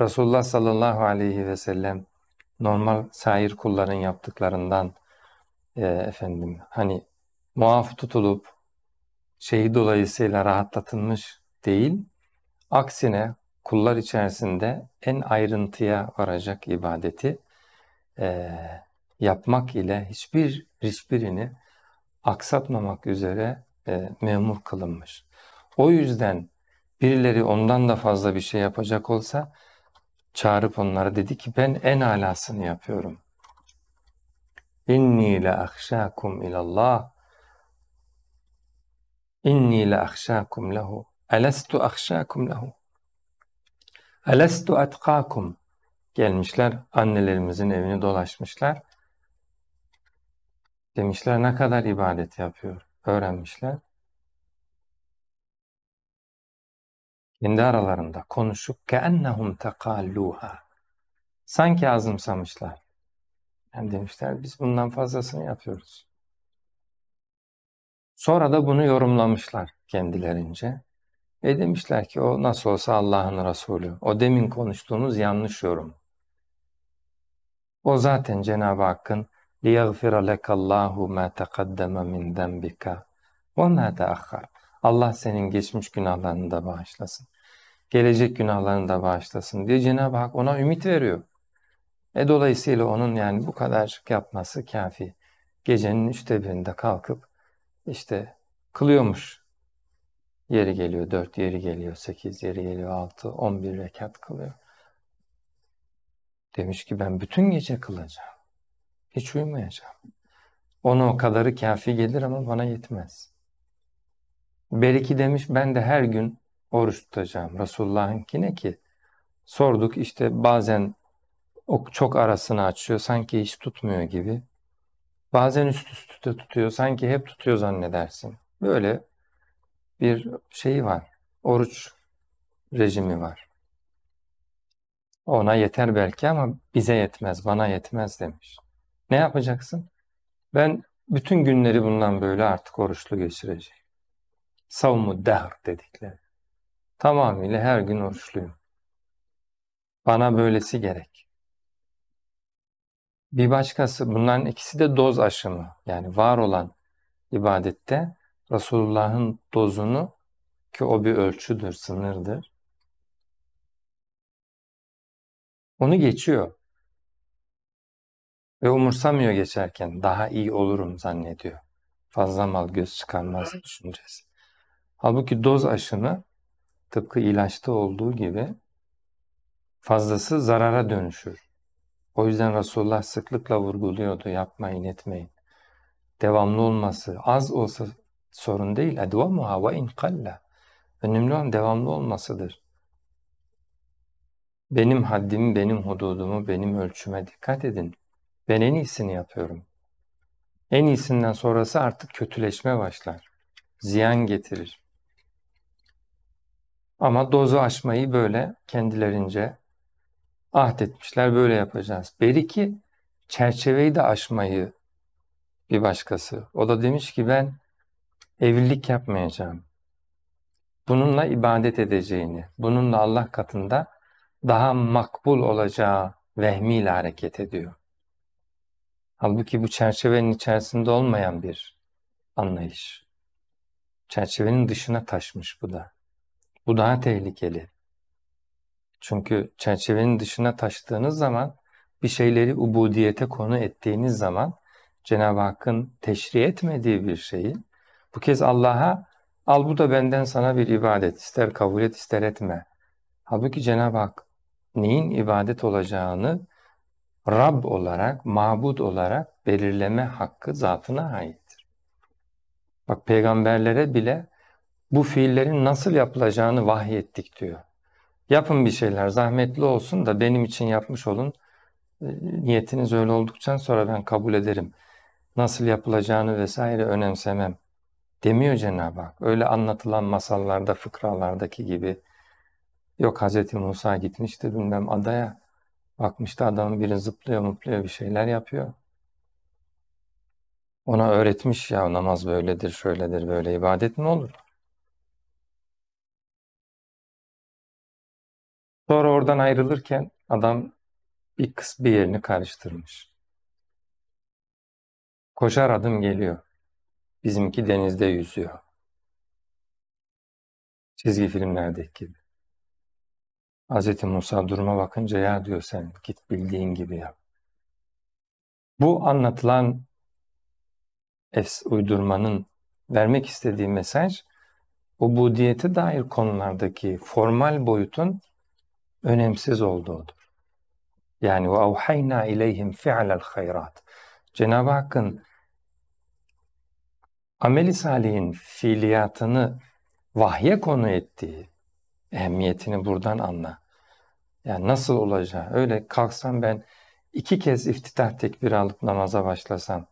Resulullah sallallahu aleyhi ve sellem normal sair kulların yaptıklarından e, efendim hani muaf tutulup şeyi dolayısıyla rahatlatılmış değil, aksine kullar içerisinde en ayrıntıya varacak ibadeti e, yapmak ile hiçbir hiçbirini aksatmamak üzere e, memur kılınmış. O yüzden birileri ondan da fazla bir şey yapacak olsa çağırıp onlara dedi ki ben en alasını yapıyorum. İnni le ahşakum ilallah. İnni le ahşakum lehu. Elestu ahşakum lehu. Elestu etkakum. Gelmişler annelerimizin evini dolaşmışlar. Demişler ne kadar ibadet yapıyor. Öğrenmişler. kendi aralarında konuşup keennehum tekalluha sanki azımsamışlar. Yani demişler biz bundan fazlasını yapıyoruz. Sonra da bunu yorumlamışlar kendilerince. Ve demişler ki o nasıl olsa Allah'ın Resulü. O demin konuştuğumuz yanlış yorum. O zaten Cenab-ı Hakk'ın لِيَغْفِرَ لَكَ اللّٰهُ مَا تَقَدَّمَ مِنْ ذَنْبِكَ وَمَا تَأَخَّرَ Allah senin geçmiş günahlarını da bağışlasın gelecek günahlarını da bağışlasın diye Cenab-ı Hak ona ümit veriyor. E dolayısıyla onun yani bu kadar yapması kafi. Gecenin üçte birinde kalkıp işte kılıyormuş. Yeri geliyor dört, yeri geliyor sekiz, yeri geliyor altı, on bir rekat kılıyor. Demiş ki ben bütün gece kılacağım. Hiç uyumayacağım. Ona o kadarı kafi gelir ama bana yetmez. Beriki demiş ben de her gün oruç tutacağım. Resulullah'ınkine ki sorduk işte bazen o çok arasını açıyor sanki hiç tutmuyor gibi. Bazen üst üste tutuyor sanki hep tutuyor zannedersin. Böyle bir şey var. Oruç rejimi var. Ona yeter belki ama bize yetmez, bana yetmez demiş. Ne yapacaksın? Ben bütün günleri bundan böyle artık oruçlu geçireceğim. Savmu dehr dedikleri. Tamamıyla her gün oruçluyum. Bana böylesi gerek. Bir başkası, bunların ikisi de doz aşımı. Yani var olan ibadette Resulullah'ın dozunu ki o bir ölçüdür, sınırdır. Onu geçiyor. Ve umursamıyor geçerken daha iyi olurum zannediyor. Fazla mal göz çıkarmaz düşüncesi. Halbuki doz aşımı tıpkı ilaçta olduğu gibi fazlası zarara dönüşür. O yüzden Resulullah sıklıkla vurguluyordu yapmayın etmeyin. Devamlı olması az olsa sorun değil. Edvamuha ve in kalla. Önemli olan devamlı olmasıdır. Benim haddimi, benim hududumu, benim ölçüme dikkat edin. Ben en iyisini yapıyorum. En iyisinden sonrası artık kötüleşme başlar. Ziyan getirir. Ama dozu aşmayı böyle kendilerince ahdetmişler böyle yapacağız. Beriki çerçeveyi de aşmayı bir başkası. O da demiş ki ben evlilik yapmayacağım. Bununla ibadet edeceğini, bununla Allah katında daha makbul olacağı vehmiyle hareket ediyor. Halbuki bu çerçevenin içerisinde olmayan bir anlayış. Çerçevenin dışına taşmış bu da. Bu daha tehlikeli. Çünkü çerçevenin dışına taştığınız zaman bir şeyleri ubudiyete konu ettiğiniz zaman Cenab-ı Hakk'ın teşri etmediği bir şeyi bu kez Allah'a al bu da benden sana bir ibadet ister kabul et ister etme. Halbuki Cenab-ı Hak neyin ibadet olacağını Rab olarak, mabut olarak belirleme hakkı zatına aittir. Bak peygamberlere bile bu fiillerin nasıl yapılacağını vahyettik diyor. Yapın bir şeyler zahmetli olsun da benim için yapmış olun. E, niyetiniz öyle olduktan sonra ben kabul ederim. Nasıl yapılacağını vesaire önemsemem demiyor Cenab-ı Hak. Öyle anlatılan masallarda, fıkralardaki gibi. Yok Hz. Musa gitmişti bilmem adaya. Bakmıştı adamın biri zıplıyor mutluyor bir şeyler yapıyor. Ona öğretmiş ya namaz böyledir, şöyledir, böyle ibadet mi olur? Sonra oradan ayrılırken adam bir kıs bir yerini karıştırmış. Koşar adım geliyor. Bizimki denizde yüzüyor. Çizgi filmlerdeki gibi. Hz. Musa duruma bakınca ya diyor sen git bildiğin gibi yap. Bu anlatılan efs uydurmanın vermek istediği mesaj, ubudiyete dair konulardaki formal boyutun önemsiz olduğudur. Yani ve avhayna ileyhim fi'lel hayrat. Cenab-ı Hakk'ın ameli salihin fiiliyatını vahye konu ettiği ehemmiyetini buradan anla. Yani nasıl olacağı, öyle kalksam ben iki kez iftitah tekbiri alıp namaza başlasam,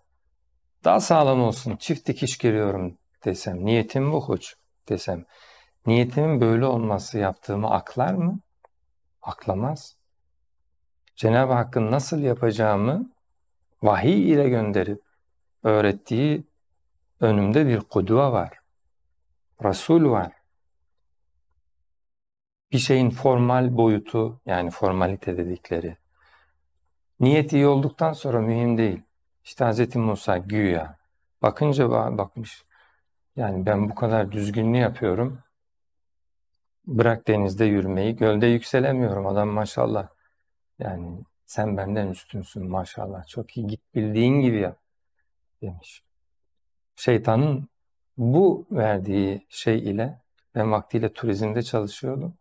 daha sağlam olsun çift dikiş giriyorum desem, niyetim bu huç desem, niyetimin böyle olması yaptığımı aklar mı? aklamaz. Cenab-ı Hakk'ın nasıl yapacağımı vahiy ile gönderip öğrettiği önümde bir kudva var. Resul var. Bir şeyin formal boyutu yani formalite dedikleri. Niyet iyi olduktan sonra mühim değil. İşte Hz. Musa güya bakınca bakmış yani ben bu kadar düzgünlüğü yapıyorum Bırak denizde yürümeyi, gölde yükselemiyorum adam maşallah. Yani sen benden üstünsün maşallah. Çok iyi git bildiğin gibi yap demiş. Şeytanın bu verdiği şey ile ben vaktiyle turizmde çalışıyordum.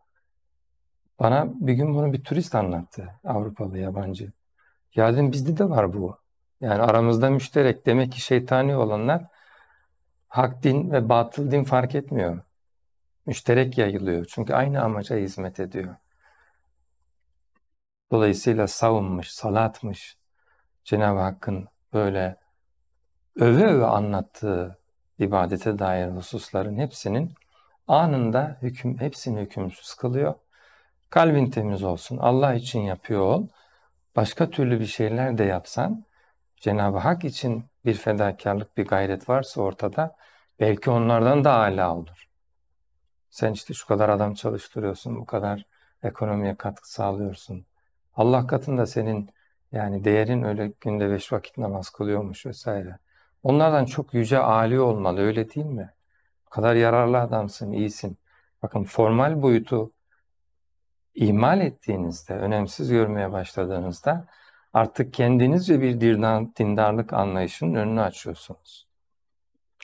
Bana bir gün bunu bir turist anlattı. Avrupalı, yabancı. Ya dedim bizde de var bu. Yani aramızda müşterek. Demek ki şeytani olanlar hak din ve batıl din fark etmiyor müşterek yayılıyor. Çünkü aynı amaca hizmet ediyor. Dolayısıyla savunmuş, salatmış Cenab-ı Hakk'ın böyle öve öve anlattığı ibadete dair hususların hepsinin anında hüküm, hepsini hükümsüz kılıyor. Kalbin temiz olsun, Allah için yapıyor ol. Başka türlü bir şeyler de yapsan, Cenab-ı Hak için bir fedakarlık, bir gayret varsa ortada, belki onlardan da âlâ olur. Sen işte şu kadar adam çalıştırıyorsun, bu kadar ekonomiye katkı sağlıyorsun. Allah katında senin yani değerin öyle günde beş vakit namaz kılıyormuş vesaire. Onlardan çok yüce âli olmalı öyle değil mi? Bu kadar yararlı adamsın, iyisin. Bakın formal boyutu ihmal ettiğinizde, önemsiz görmeye başladığınızda artık kendinizce bir dindarlık anlayışının önünü açıyorsunuz.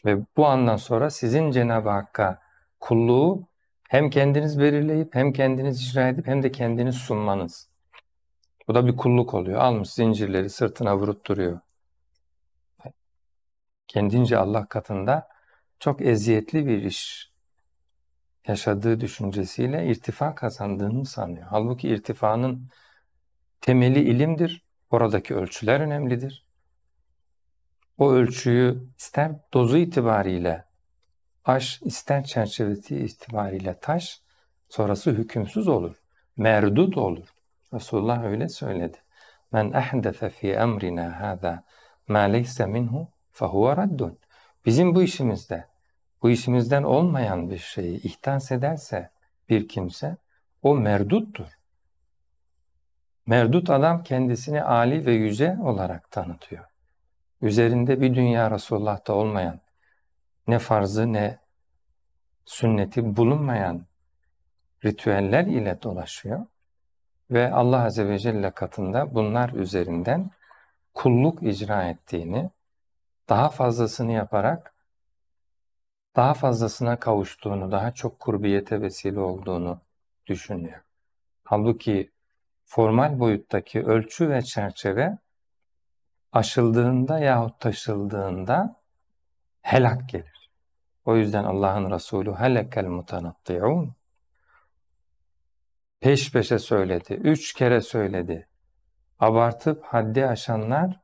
Ve bu andan sonra sizin Cenab-ı Hakk'a kulluğu hem kendiniz belirleyip hem kendiniz icra edip hem de kendiniz sunmanız. Bu da bir kulluk oluyor. Almış zincirleri sırtına vurup duruyor. Kendince Allah katında çok eziyetli bir iş yaşadığı düşüncesiyle irtifa kazandığını sanıyor. Halbuki irtifanın temeli ilimdir. Oradaki ölçüler önemlidir. O ölçüyü ister dozu itibariyle Aş ister çerçevesi itibariyle taş, sonrası hükümsüz olur, merdud olur. Resulullah öyle söyledi. Men ehdese fi emrina hâzâ mâ leyse minhu fehuve raddun. Bizim bu işimizde, bu işimizden olmayan bir şeyi ihtas ederse bir kimse, o merduttur. Merdut adam kendisini âli ve yüce olarak tanıtıyor. Üzerinde bir dünya Resulullah'ta olmayan, ne farzı ne sünneti bulunmayan ritüeller ile dolaşıyor ve Allah Azze ve Celle katında bunlar üzerinden kulluk icra ettiğini, daha fazlasını yaparak daha fazlasına kavuştuğunu, daha çok kurbiyete vesile olduğunu düşünüyor. Halbuki formal boyuttaki ölçü ve çerçeve aşıldığında yahut taşıldığında helak gelir. O yüzden Allah'ın Resulü helekel mutanatti'un peş peşe söyledi, üç kere söyledi. Abartıp haddi aşanlar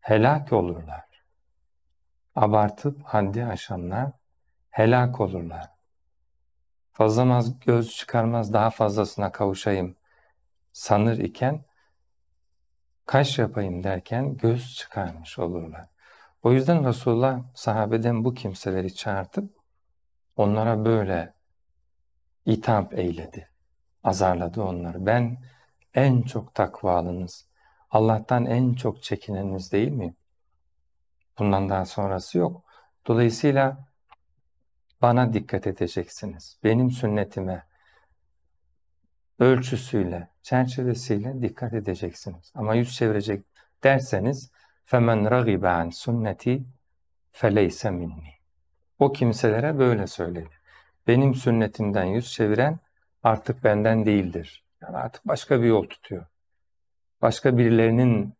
helak olurlar. Abartıp haddi aşanlar helak olurlar. Fazlamaz göz çıkarmaz daha fazlasına kavuşayım sanır iken, kaş yapayım derken göz çıkarmış olurlar. O yüzden Resulullah sahabeden bu kimseleri çağırtıp onlara böyle itap eyledi. Azarladı onları. Ben en çok takvalınız, Allah'tan en çok çekineniz değil mi? Bundan daha sonrası yok. Dolayısıyla bana dikkat edeceksiniz. Benim sünnetime ölçüsüyle, çerçevesiyle dikkat edeceksiniz. Ama yüz çevirecek derseniz فَمَنْ رَغِبَ عَنْ سُنَّتِي فَلَيْسَ minni. O kimselere böyle söyledi. Benim sünnetimden yüz çeviren artık benden değildir. Yani artık başka bir yol tutuyor. Başka birilerinin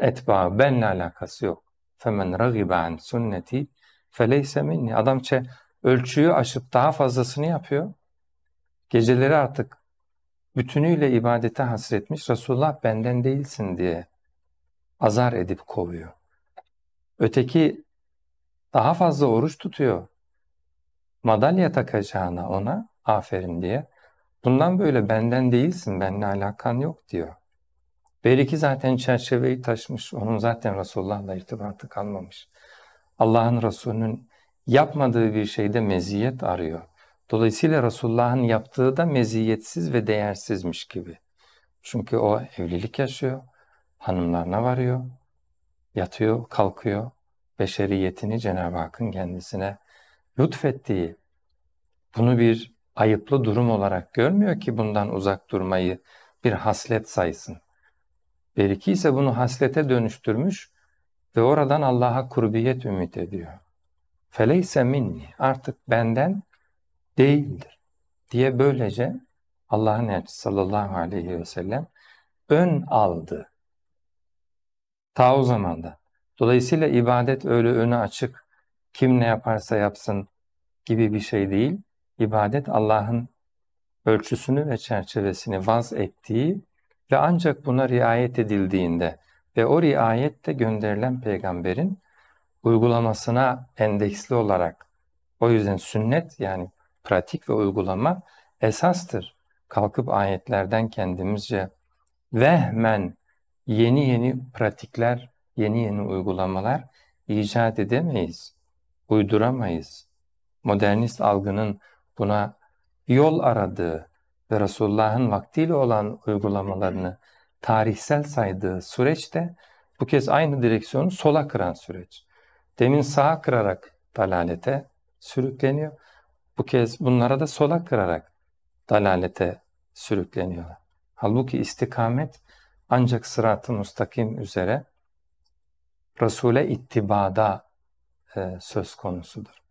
etbağı benle alakası yok. فَمَنْ رَغِبَ عَنْ سُنَّتِي فَلَيْسَ minni. Adamça ölçüyü aşıp daha fazlasını yapıyor. Geceleri artık bütünüyle ibadete hasretmiş. Resulullah benden değilsin diye azar edip kovuyor. Öteki daha fazla oruç tutuyor. Madalya takacağına ona aferin diye. Bundan böyle benden değilsin, benimle alakan yok diyor. Belki zaten çerçeveyi taşmış, onun zaten Resulullah'la irtibatı kalmamış. Allah'ın Resulü'nün yapmadığı bir şeyde meziyet arıyor. Dolayısıyla Resulullah'ın yaptığı da meziyetsiz ve değersizmiş gibi. Çünkü o evlilik yaşıyor, hanımlarına varıyor, yatıyor, kalkıyor. Beşeriyetini Cenab-ı Hakk'ın kendisine lütfettiği, bunu bir ayıplı durum olarak görmüyor ki bundan uzak durmayı bir haslet saysın. Beriki ise bunu haslete dönüştürmüş ve oradan Allah'a kurbiyet ümit ediyor. Feleyse minni artık benden değildir diye böylece Allah'ın elçisi sallallahu aleyhi ve sellem ön aldı Ta o zamanda. Dolayısıyla ibadet öyle önü açık, kim ne yaparsa yapsın gibi bir şey değil. İbadet Allah'ın ölçüsünü ve çerçevesini vaz ettiği ve ancak buna riayet edildiğinde ve o riayet de gönderilen peygamberin uygulamasına endeksli olarak o yüzden sünnet yani pratik ve uygulama esastır. Kalkıp ayetlerden kendimizce vehmen yeni yeni pratikler, yeni yeni uygulamalar icat edemeyiz, uyduramayız. Modernist algının buna yol aradığı ve Resulullah'ın vaktiyle olan uygulamalarını tarihsel saydığı süreçte bu kez aynı direksiyonu sola kıran süreç. Demin sağa kırarak dalalete sürükleniyor. Bu kez bunlara da sola kırarak dalalete sürükleniyorlar. Halbuki istikamet ancak sırat-ı müstakim üzere Resul'e ittibada e, söz konusudur.